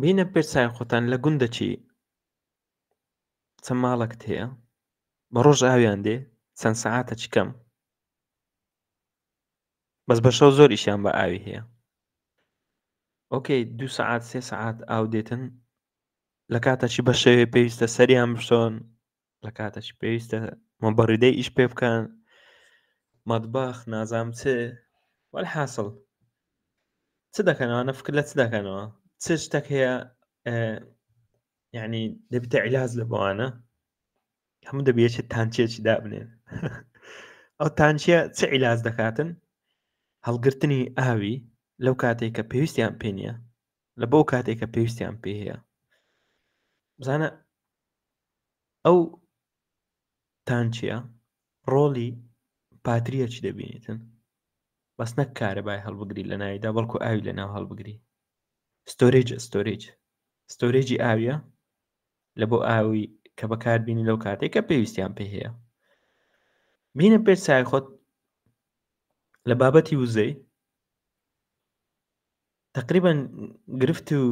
بینە پێرسای خۆتان لە گوندەچی چەند ماڵەکت هەیە بە ڕۆژ ئاویان دێ چەند سەعاتە چکەم بەس بە شەو زۆر ئیشیان بە ئاوی هەیە ئۆکەی دو سعات سێ سعات ئاو دێتن لە کاتەچی بە شەوێ پێویستە سەریان بشۆن لە کاتەچی پێویستە مەبەڕیدەی ئیش پێ بکەن مەدباخ نازام چێ وەل حاصل چ دەکەنەوە نەفکر لە چ دەکەنەوە چ شتێک هەیە یعنی دەبتە عیلاز لە بۆوانە هەموو دەبێت تانچێکی دابنێن ئەو تانچە چ عیلاز دەکاتن هەڵگرتنی ئاوی لەو کاتێک کە پێویستیان پێنیە لە بۆ کاتێک کە پێویستیان پێ هەیە بزانە ئەو تانچە ڕۆڵی پاتریەکی دەبینیتن بەس نەک کارەبای هەڵبگری لە ناویدا بەڵکو ئاوی لە ناو هەڵبگری ستۆرێج ستۆرێج ستۆرێجی ئاویە لە بۆ ئاوی کە بەکاربیینی لەو کاتێک کە پێویستیان پێ هەیە بینە پێت سای خۆت لە بابەتی وزەی تقریبان گرفت و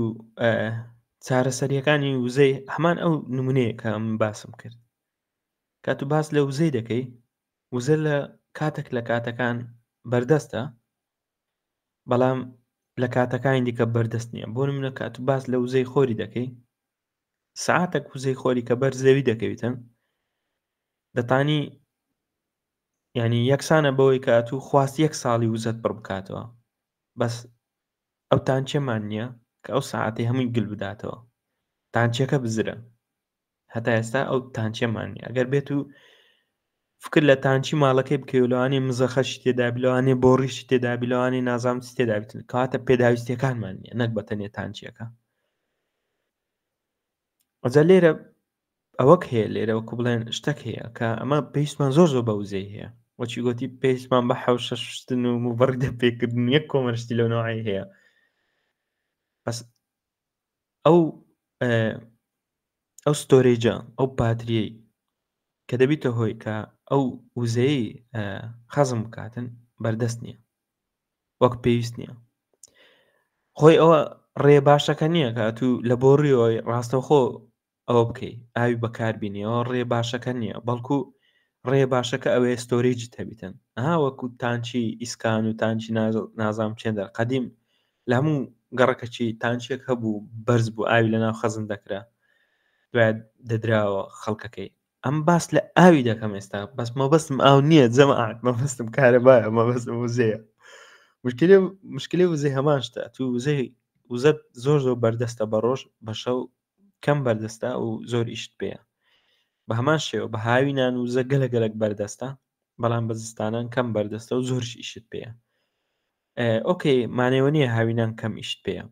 چارەسەریەکانی وزەی هەمان ئەو نمونەیە کە من باسم کرد کات و باس لە وزەی دەکەی وزە لە کاتێک لە کاتەکان بەردەستە بەڵام لە کاتەکان دیکە بەردەست نییە بۆ منە کات باس لە وزەی خۆری دەکەی سعاتە کوزەی خۆری کە بەرزەوی دەکەویتن دەتانی ینی یەکسانە بەوەی کە تو خواست یەک ساڵی وزت پڕ بکاتەوە بەس ئەوتان چێمان نییە کە ئەو سعاتی هەمووی گل بداتەوە تانچەکە بزرە هەتا ئێستا ئەو تانچێمان نیە ئەگەر بێت و فکر لە تانچی ماڵەکەی بکەی لەوانی مزەخەشی تێدابلوانێ بۆ ڕیشی تێدابلوانی نازام تێدابتن کاتە پێداویستەکانمان نیە نەک بە تەنێ تانچیەکە ئەجا لێرە ئەوەک هەیە لێرەوە کو بڵێن شتەک هەیە کە ئەمە پێیسمان زۆر زۆر بە وزێ هەیە وەچی گوتی پێیسمان بە حوشەشتن و مبەرگدە پێکردن یەک کۆمەشتی لەو نوعی هەیە بەس ئەو ئەو ستۆرێجە ئەو پاتریەی کە دەبیتە هۆی کە ئەو وزەی خەزم بکاتن بەردەست نییە وەک پێویست نییە خۆی ئەوە ڕێ باشەکە نییە کە تو لە بۆ ڕیەوەی ڕاستەخۆ ئەو بکەیت ئاوی بەکاربینیەوە ڕێ باشەکە نییە بەڵکو ڕێ باشەکە ئەوێ ستۆریجی تەبیتن ئا وەکو تانچی ئیسکان و تانچی نازام چێندە قەدیم لە هەموو گەڕەکەچی تانچێک هەبوو بەرز بوو ئاوی لە ناو خەزم دەکرا دوای دەدراوە خەڵکەکەی ئەم باس لە ئاوی دەکەم ئێستا بەس مەبەستم ئاو نییە جەمەعات مەبەستم کارەبایە مەبەستم وزەیە مشکلی مشکلی وزەی هەمان شتە تو وزەی وزەت زۆر زۆر بەردەستە بە ڕۆژ بە شەو کەم بەردەستە و زۆر ئیشت پێە بە هەمان شێوە بە هاوینان وزە گەلە گەلک بەردەستە بەڵام بەزستانان کەم بەردەستە و زۆرش ئیشت پێە ئۆکەی مانەوە نیە هاوینان کەم ئیشت پێە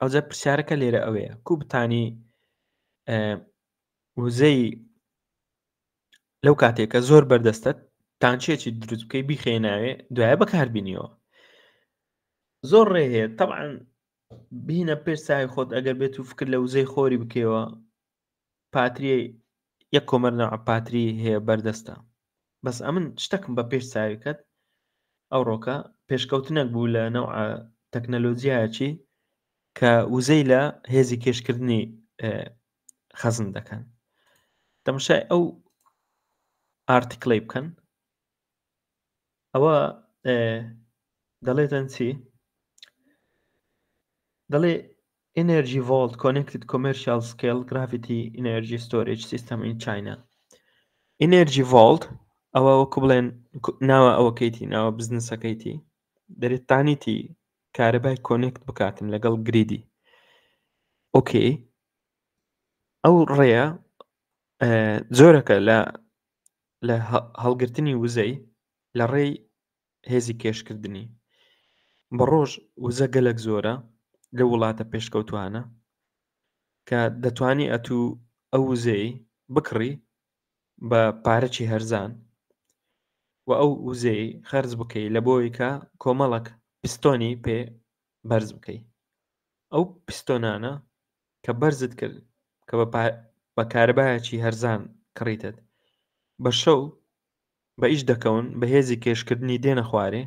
ئەوجە پرسیارەکە لێرە ئەوەیە کوبتانی وزەی لەو کاتێکە زۆر بەردەستە تانچێکی دروست بکەی بیخێناوێ دوایە بەکاربینیەوە زۆر ڕێ هەیە تەعاان بینە پێش سای خۆت ئەگەر بێت و فکر لە وزەی خۆری بکەوە پاتریە یەک کۆمەرنەوە پاتری هەیە بەردەستە بەس ئەمن شتەکم بە پێش ساویکەت ئەوڕۆکە پێشکەوتنەک بوو لە نەوع تەکنەلۆجیایکی کە وزەی لە هێزی کێشکردنی خەزم دەکەن تەمشای ئەو ئارتیکلی بکەن ئەوە دەڵێتەن چی دەڵێ energy vault connected commercial scale gravity energy storage system in China energy vault ئەوە وەکو بڵێن ناوە ئەوەکەیتی ناوە بزنسەکەیتی دەرێت تانیتی کارەبای کۆنێکت بکاتم لەگەڵ گریدی ئۆکەی ئەو ڕێە زۆرەکە لە لە هەڵگرتنی وزەی لە ڕێی هێزی کێشکردنی بە ڕۆژ وزە گەلک زۆرە لە وڵاتە پێشکەوتوانە کە دەتانی ئەتوو ئەو وزەی بکڕی بە پارەکی هەرزان و ئەو وزەی خەرز بکەی لە بۆی کە کۆمەڵک پستۆنی پێ بەرز بکەی ئەو پستۆنانە کە بەرزت کرد کە بە کاربایەکی هەرزان کڕیتت بە شەو بە ئیش دەکەون بە هێزی کێشکردنی دێنە خوارێ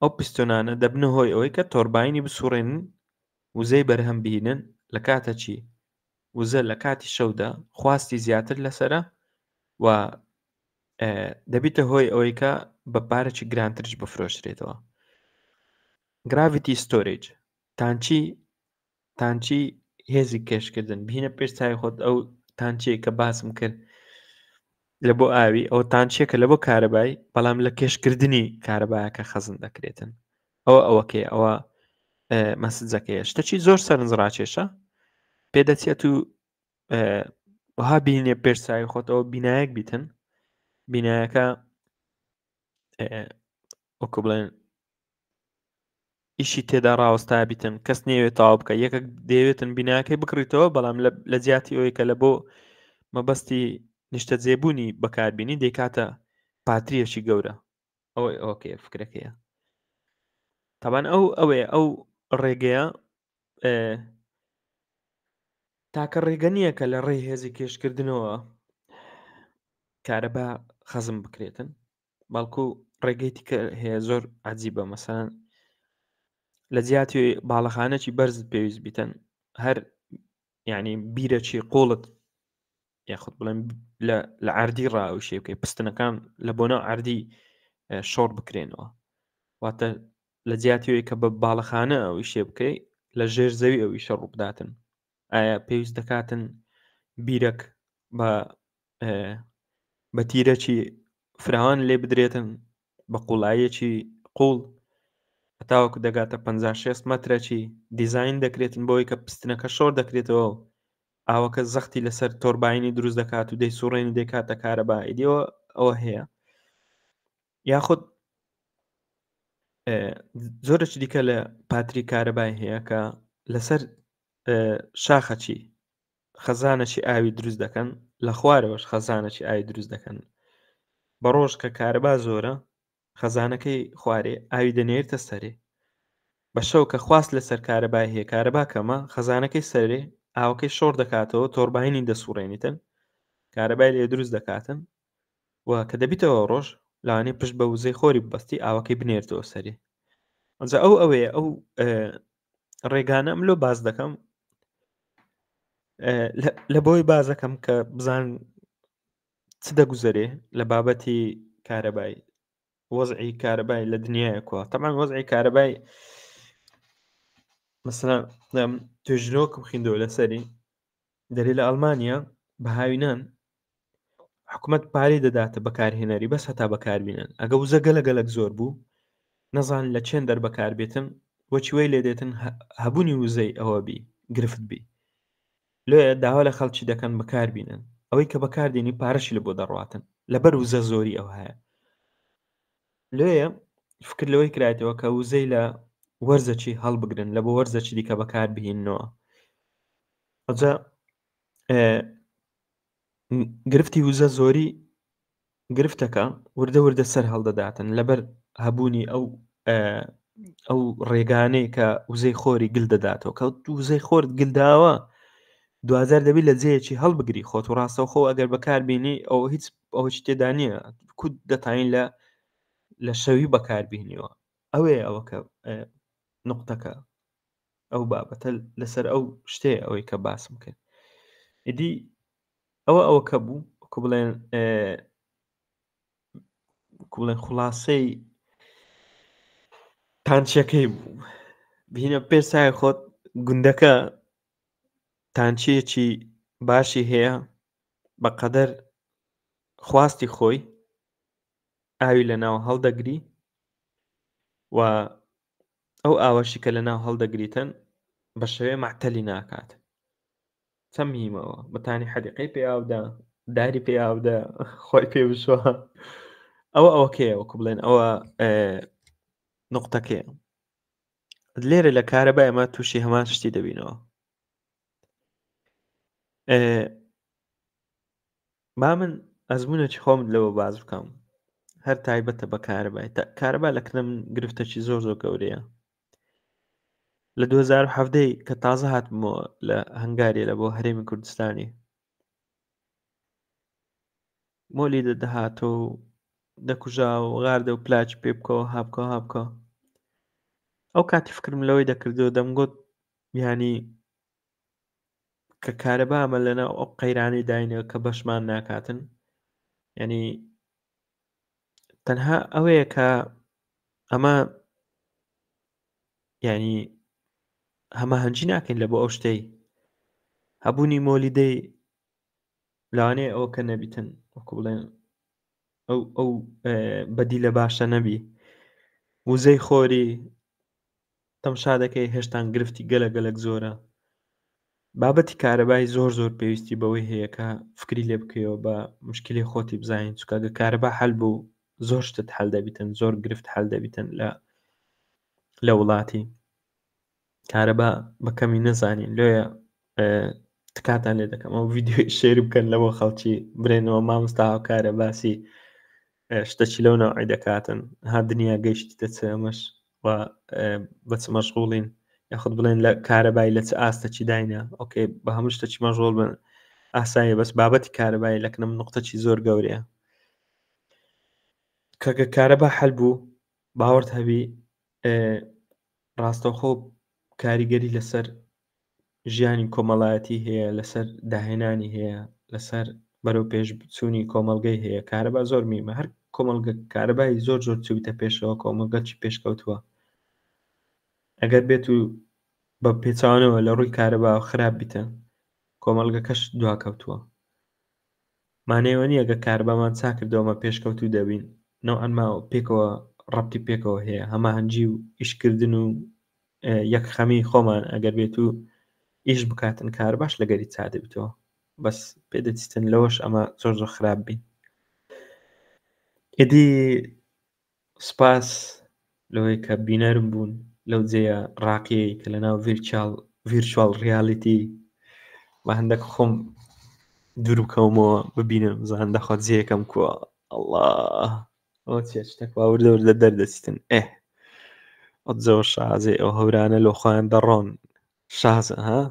ئەو پستۆنانە دەبنە هۆی ئەوەی کە تۆربینی بسوڕێنن وزەی بەرهەم بینن لە کاتە چی وزە لە کاتی شەودا خواستی زیاتر لەسرە و دەبیتە هۆی ئەوەی کە بە پارێکی گرانترش بفرۆشرێتەوە گراڤیتی ستۆرج تانچی تانچی هێزی کێشکردن بینە پێش تای خۆت ئەو تانچەیە کە باسم کرد لە بۆ ئاوی ئەو تانچێکە لە بۆ کارەبای بەڵام لە کێشکردنی کارەبایەکە خەزن دەکرێتن ئەوە ئەوەکێ ئەوە مەسجەکەیە شتەچی زۆر سەرنجڕاکێشە پێدەچێت و وها بینێ پێرسایی خۆتەوە بینایەک بیتن بینایەکە وەکو بڵێن ئیشی تێدا ڕاوەستا بیتن کەس نێوێت تاوا بکە یەکە دەیەوێتن بیناکەی بکڕیتەوە بەڵام لە زیاتی ئەوەیکە لە بۆ مەبەستی نیشتە جێبوونی بەکاربیێنی دەیکاتە پاتریەکی گەورە ئەو ئۆکێ فکرەکەیە تابان ئەو ئەوێ ئەو ڕێگەیە تاکە ڕێگە نییە کە لە ڕێهێزی کێشکردنەوە کارەبا خەزم بکرێتن باڵکو ڕێگەیتی کە هەیە زۆر عجی بە مەسەن لە جیاتی باڵەخانەی بەرز پێویست بیتەن هەر یعنی بیرەکی قۆڵت یاخود بڵێم لە ئاردی ڕاوشێ بکەی پستنەکان لە بۆ ناو ئاردی شۆڕ بکرێنەوە واتە لە جیاتیەوەی کە بە باڵەخانە ئەوی شێ بکەی لە ژێر زەوی ئەوی شە ڕووبداتن ئایا پێویست دەکاتن بیرەک بە بە تیرەکی فراوان لێ بدرێتن بە قوڵایەکی قوڵ تاوەکو دەگاتە 56 مەترەکی دیزین دەکرێتن بۆی کە پستنەکە شۆر دەکرێتەوە ئاوەکە زەختی لەسەر تۆربینی دروست دەکات و دەی سوڕێنی دەکاتە کارەبا ئیدیەوە ئەوە هەیە یاخود زۆرەش دیکە لە پاتری کارەبای هەیە کە لەسەر شاخەچی خەزانەشی ئاوی دروست دەکەن لە خوارەوەش خەزانەشی ئاوی دروست دەکەن بە ڕۆژ کە کارەبا زۆرە خەزانەکەی خوارێ ئاوی دەنێرتە سەرێ بە شەو کە خواست لەسەر کارەبای هەیە کارەبا کەمە خەزانەکەی سەرێ ئاوەکەی شۆر دەکاتەوە تۆرباینی دەسوڕێنیتن کارەبای لێ دروست دەکاتن و کە دەبیتەوە ڕۆژ لاوانەی پشت بە وزەی خۆری بەستی ئاوەکەی بنێرتەوە سەری ئەجا ئەو ئەوەیە ئەو ڕێگانە ئەملۆ باز دەکەم لە بۆی بازەکەم کە بزان چ دەگوزەرێ لە بابەتی کارەبای وەزعی کارەبای لە دنیاە کووە تەمان وەزعی کارەبای مەسرە توێژنۆکم خویندۆ لەسەری دەری لە ئەلمانیا بەهاوینان حکوومەت پارەی دەداتە بەکارهێنەری بەس هەتا بەکاربیێنن ئەگە وزە گەلە گەلک زۆر بوو نەزان لە چێن دەر بەکاربێتن وەچیوەی لێ دێتن هەبوونی وزەی ئەوە بی گرفت بی لێ داوا لە خەڵکی دەکەن بەکاربیێنن ئەوەی کە بەکاردێنی پارەشی لە بۆ دەڕاتن لەبەر وزە زۆری ئەو هەیە لێە فکر لەوەی کراتەوە کە وزەی لە وەرزەچی هەڵبگرن لە بۆ وەرزەچی دیکە بەکار بهینەوە ئەجا گرفتی وزە زۆری گرفتەکە وردە وردە سەر هەڵدەداتن لەبەر هەبوونی ئەو ئەو ڕێگانەی کە وزەی خۆری گل دەداتەوە کە وزەی خۆرت گلداوە دوزار دەبی لە جەیەکی هەڵبگری خۆت و ڕاستە خۆ ئەگەر بەکاربیێنی ئەو هیچ ئەو تێدا نییە کوت دەتین لە لە شەوی بەکاربیینیوە ئەوەیە ئەوە کە نقطەکە ئەو بابەتە لەسەر ئەو شتێ ئەوەی کە باسم کرد ئیدی ئەوە ئەوە کە بوو کو بڵێن کوڵێن خلاصەی تانچیەکەی بوو بینە پێسای خۆت گوندەکە تانچیەکی باشی هەیە بە قەدەر خواستی خۆی ئاوی لە ناو هەڵدەگری و ئەو ئاوەشی کە لە ناو هەڵدەگریتن بە شەوێ معتەلی ناکات چەمیمەوە بەتانی حەدیقی پیاودا داری پیاودا خۆی پێوشوە ئەوە ئەوکەیەوەکو بڵێن ئەوە نقطەکەی لێرە لە کارە بە ئێمە تووشی هەمان شتی دەبینەوە با من ئەزمونەی خۆم لەوە باز بکەم هەر تایبەتە بە کارەبای کارەبا لە کنم گرفتەکی زۆر زۆر گەورەیە لە 2017 کە تازە هاتمەوە لە هەنگاریە لە بۆ هەرێمی کوردستانی مۆلی دەدەهاتۆ و دەکوژا و غاردە و پلاچ پێ بکەوە هاپکە هاپکە ئەو کاتی فکرم لەوەی دەکردو دەمگوت یانی کە کارەبا ئەمە لەناو ئەو قەیرانی داینەوە کە بەشمان ناکاتن ینی تەنها ئەوەیە کە ئەمە ینی هەماهەنجی ناکەین لە بۆ ئەو شتەی هەبوونی مۆلیدەی لاانێ ئەو کە نەبیتن وەکو بڵێن ئەو ئەو بەدی لە باشە نەبی وزەی خۆری تەمشا دەکەی هێشتان گرفتی گەلە گەلک زۆرە بابەتی کارەبای زۆر زۆر پێویستی بەوەی هەیەکە فکری لێ بکەیەوە بە مشکلی خۆتی بزانین چکگە کارەبا هەل بوو زۆر شتت هەل دەبیتن زۆر گرفت هەل دەبیتن لە لە وڵاتی کارەبا بەکەمی نەزانین لێە تکاتان لێ دەکەم ئەو ویددیو شێر بکەن لەوە خەڵکی برێنەوە مامۆستا هاوکارە باسی شتەچی لەو ناوعی دەکاتن ها دنیا گەیشتیتە چمەش و بەچ مەشغوڵین یاخود بڵێن لە کارەبای لە چ ئاستە چی داینە ئۆکەی بە هەموو شتەچی مەژۆڵ بن ئاسایە بەس بابەتی کارەبای لەکنم نقطەچی زۆر گەورەیە کەکە کارەبا حەل بوو باوەرت هەوی ڕاستەخۆ کاریگەری لەسەر ژیانی کۆمەڵایەتی هەیە لەسەر داهێنانی هەیە لەسەر بەرەو پێش بچووی کۆمەلگەی هەیە کارەبا زۆر میمە هەر کۆمەلگە کارەبای زۆر زۆر چویتە پێشەوە کۆمەلگەچی پێشکەوتووە ئەگەر بێت و بە پێچوانەوە لە ڕووی کارەبا خراپ بیتە کۆمەلگە کەش دواکەوتووە مانەوە نیە گە کاربامان چا کردەوەمە پێشکەوتو دەبین نەو ئەنما پێکەوە ڕەتی پێکەوە هەیە هەماهەنجی و ئیشکردن و یەک خەمی خۆمان ئەگەر بێت و ئیش بکاتن کار باش لەگەری چا دەبیتەوە بەس پێدەچتن لەوەش ئەمە زۆر زۆر خراپ بین ئێدی سپاس لەوەی کە بینەرم بوون لەو جێە ڕاقیی کە لە ناو ڤیرچال ڤیرچال ریالیتی بە هەندێک خۆم دوورکەومەوە ببینم زەهندە خۆ جێەکەم کووە ئەله ئەوە چێ شتێک باوردەور لە دەردەچتن ئێ زەوە شازێ ئەو هەورانە لە خۆیان دەڕۆن شازە ها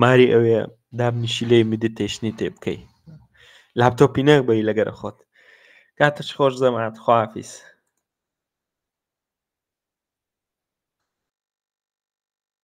ماری ئەوەیە دابنیشی لێ میدە تێشنی تێ بکەی لاپتۆپی نەک بەی لەگەرە خۆت کاتش خۆش زەمات خوافیس